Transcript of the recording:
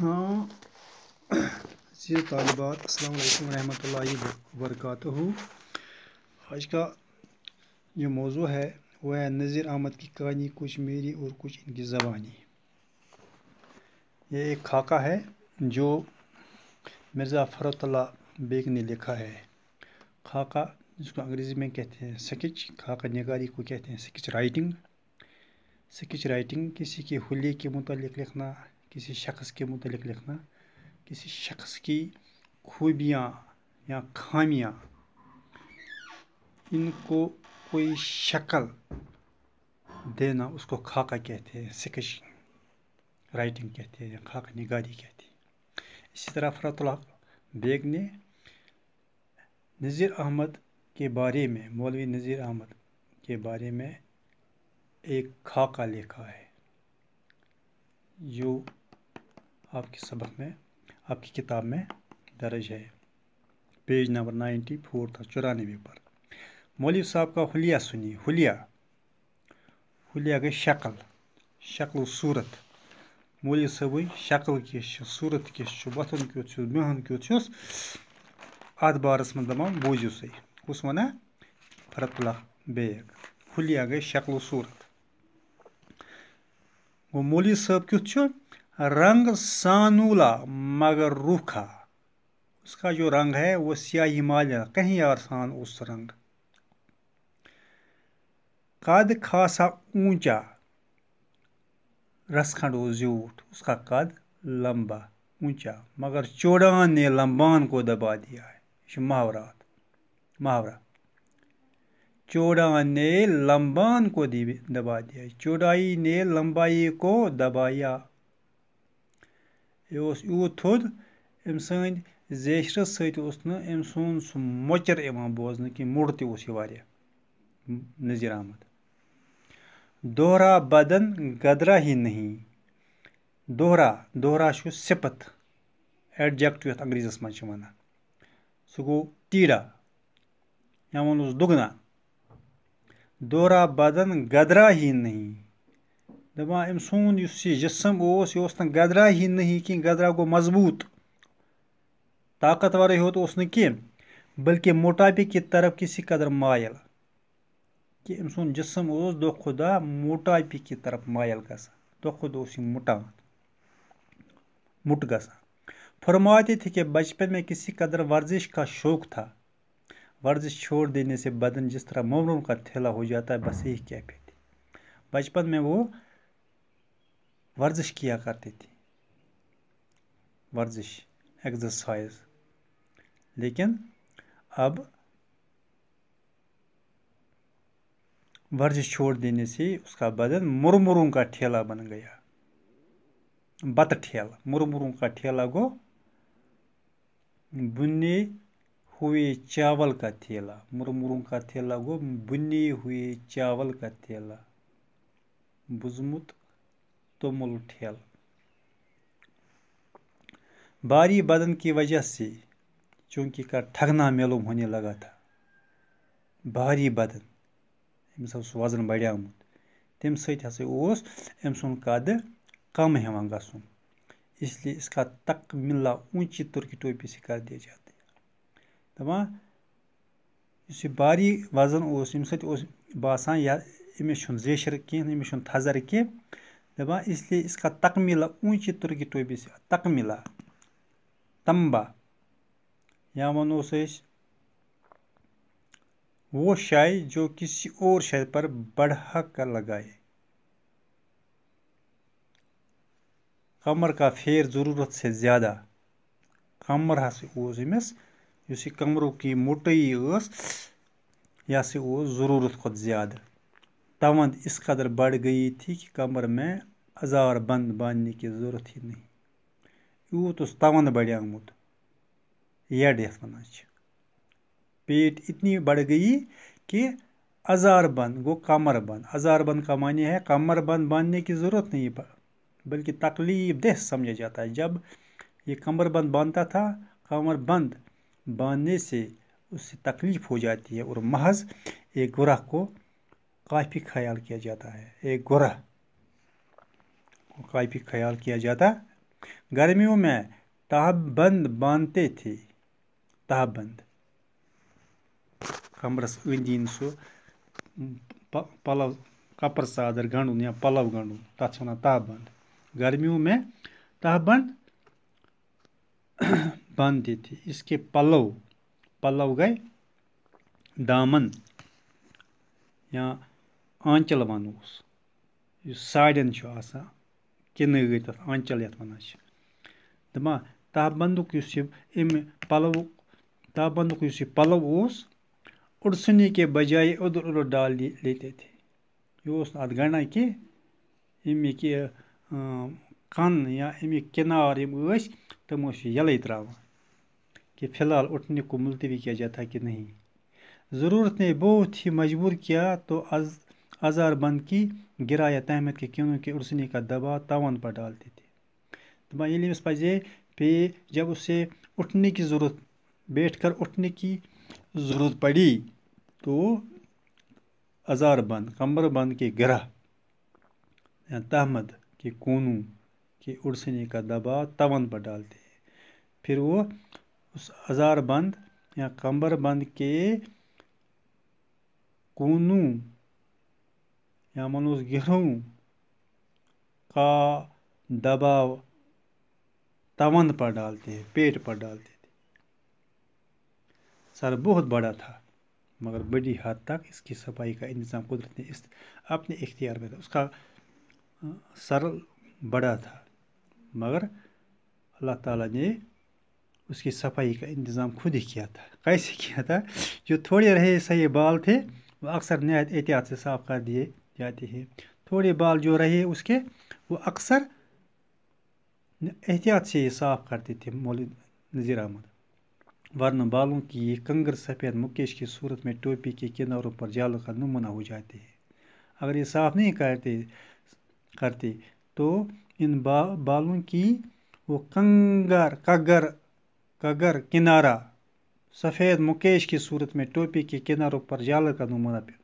हाँ जी तालबात अल्लाम वरहमल वर्क आज का जो मौजू है वह है नज़ीर अहमद की कहानी कुछ मेरी और कुछ इनकी ज़बानी ये एक खाका है जो मिर्ज़ा फ़रतल्ला बेग ने लिखा है खाका जिसको अंग्रेज़ी में कहते हैं स्केच खाका निगारी को कहते हैं स्केच राइटिंग स्केच राइटिंग किसी के हुलिये के मुतल लिखना किसी शख्स के मुतलिक लिखना किसी शख्स की खूबियाँ या खामियाँ इनको कोई शक्ल देना उसको खाका कहते हैं सिकश राइटिंग कहते हैं या खाका निगारी कहते हैं इसी तरह फरतल बेग ने नज़ीर अहमद के बारे में मौलवी नज़ीर अहमद के बारे में एक खाका लिखा है जो आपके सबक में आपकी किताब में दर्ज है पेज नंबर नाइन्टी फोर था चौरानवे पर मौलिक साहब का हलिया सुनिए हलिया हलिया गई शक्ल शक्ल सूरत मौलवी साहब शक्ल किस सूरत किस वथन क्यों बिहन क्युत अत बारस मं दपान बूझिव सही कुस वन फरतुल्ला बेग हलिया गई शक्ल सूरत वो मौलवी साहब क्यों रंग सानूला मगर रूखा उसका जो रंग है वो सिया हिमालय कहीं आसान उस रंग कद खासा ऊंचा रसखंड जूठ उसका कद लंबा ऊंचा मगर चौड़ान ने लंबान को दबा दिया है ये महावरा मुहावरा चोड़ान ने लंबान को दबा दिया चौड़ाई ने लंबाई को दबाया یہِ اوس یوٗت تھوٚد أمۍ سٕنٛدۍ زیچھرٕ سۭتۍ اوس نہٕ أمۍ سُنٛد سُہ مۄچر یِوان بوزنہٕ کینٛہہ موٚر تہِ اوس یہِ واریاہ نذیٖر احمد دوہرا بدن گدرا ہی نہیں دوہرا دوہرا چھُ صِپتھ ایڈجَکٹ یَتھ انٛگریٖزیَس منٛز چھِ وَنان سُہ گوٚو تیٖرا یا وَنوس دُگنا دوہرا بدن گدرا ہی نہیں دَپان أمۍ سون یُس یہِ جِسم اوس یہِ اوس نہٕ گدراہی نہی کینٛہہ گدرا گوٚو مضبوٗط طاقتوَرٕے ہوت اوس نہٕ کینٛہہ بٔلکہِ موٹاپے کہِ طرف کِسی قدر مایل کہِ أمۍ سُنٛد جِسم اوس دۄہ کھۄتہٕ دۄہ موٹاپے کہِ طرف مایل گژھان دۄہ کھۄتہٕ دۄہ اوس یہِ مُٹان मुट गसा फरमाते थे कि बचपन में किसी कदर वर्जिश का शौक था वर्जिश छोड़ देने से बदन जिस तरह मोमरों का थैला हो जाता है बस यही कैफियत थी बचपन में वो वर्जिश किया करती थी वर्जिश एक्सरसाइज लेकिन अब वर्जिश छोड़ देने से उसका बदन मुरमुरों का ठेला बन गया बत ठेला मुरमुरों का ठेला गो बुने हुए चावल का थैला मुरमुरों का थैला गो बुने हुए चावल का थैला बुजमुत तुमुल ठेल भारी बदन की वजह से चूंकि का ठगना मालूम होने लगा था भारी बदन अम्स वजन बढ़ियामत तम सस अम सुद कद कम हेवान गसन इसलिए इसका तक मिला ऊंची तुर्की टोपी से कर दिया जाती दपा हाँ, इस भारी वजन उस अम ससान यह अमिस जेशर कह अमिस थजर कह दबा इसलिए इसका तकमीला ऊंची तुर्गी तोबी से तकमीला तंबा या से वो शाय जो किसी और शय पर बढ़ा कर लगाए कमर का फेर ज़रूरत से ज़्यादा कमर हमें इस कमरों की मोटई वो ज़रूरत खुद ज़्यादा तवंद इस कदर बढ़ गई थी कि कमर में अजार बंद बांधने की ज़रूरत ही नहीं यूत उस तवंद बढ़ियामुत यड यथ वन पेट इतनी बढ़ गई कि अजार बंद गो कमर बंद अजार बंद का मानी है कमर बंद बांधने की ज़रूरत नहीं बल्कि तकलीफ देह समझा जाता है जब ये कमर बंद बांधता था कमर बंद बांधने से उससे तकलीफ़ हो जाती है और महज एक गुराह को काफ़ी ख्याल किया जाता है एक गुरह काफ़ी ख्याल किया जाता गर्मियों में ताबंद बांधते थे ताबंद कमरस अंदीन सो पलव कपर सादर गंडुन या पलव गंडुन तथा वन ताबंद गर्मियों में ताबंद बांधते थे इसके पलव पलव गए दामन या آنچل وَنوس یُس ساڑٮ۪ن چھُ آسان کِنٲے تَتھ آنچل یَتھ وَنان چھِ دَپان تابنٛدُک یُس یہِ اَمہِ پَلوُک تابنٛدُک یُس یہِ پَلو اوس اُڑسٕنے کے بَجایے اوٚدُر اوٚدُر ڈال لیٚتے تھے یہِ اوس نہٕ اَتھ گَنڈان کینٛہہ اَمِکۍ یہِ کَن یا اَمِکۍ کِنار یِم ٲسۍ تِم ٲسۍ یہِ یَلَے ترٛاوان کہ فِلحال اُٹھنہِ کو مُلتوی کیا جَتھا کہ نہیں ضٔروٗرت نے بہت ہی مجبوٗر کیٛاہ تو آز बंद की या तहमत के क्यों के उर्सनी का दबाव तावन पर डालते थे ये पजे पे जब उसे उठने की ज़रूरत बैठ कर उठने की ज़रूरत पड़ी तो अजारबंद बंद के या तहमद के कोनों के उड़सने का दबाव तवन पर डालते हैं फिर वो उस बंद या बंद के कोनों یِمَن اوس گِروُں का दबाव तवन पर डालते हैं पेट पर डालते थे सर बहुत बड़ा था मगर बड़ी हद तक इसकी सफाई का इंतज़ाम कुदरत ने इस अपने इख्तियार में था उसका सर बड़ा था मगर अल्लाह ताला ने उसकी सफाई का इंतज़ाम खुद ही किया था कैसे किया था जो थोड़े रहे सही बाल थे वो अक्सर नहायत एहतियात से साफ़ कर दिए जाते हैं थोड़े बाल जो रहे उसके वो अक्सर एहतियात से ये साफ़ करते थे मौल नज़ीर अहमद वरना बालों की ये कंगर सफ़ेद मुकेश की सूरत में टोपी के किनारों पर जालों का नमूना हो जाते हैं अगर ये साफ़ नहीं करते करते तो इन बा, बालों की वो कंगर कगर कगर किनारा सफ़ेद मुकेश की सूरत में टोपी के किनारों पर जालों का नमूना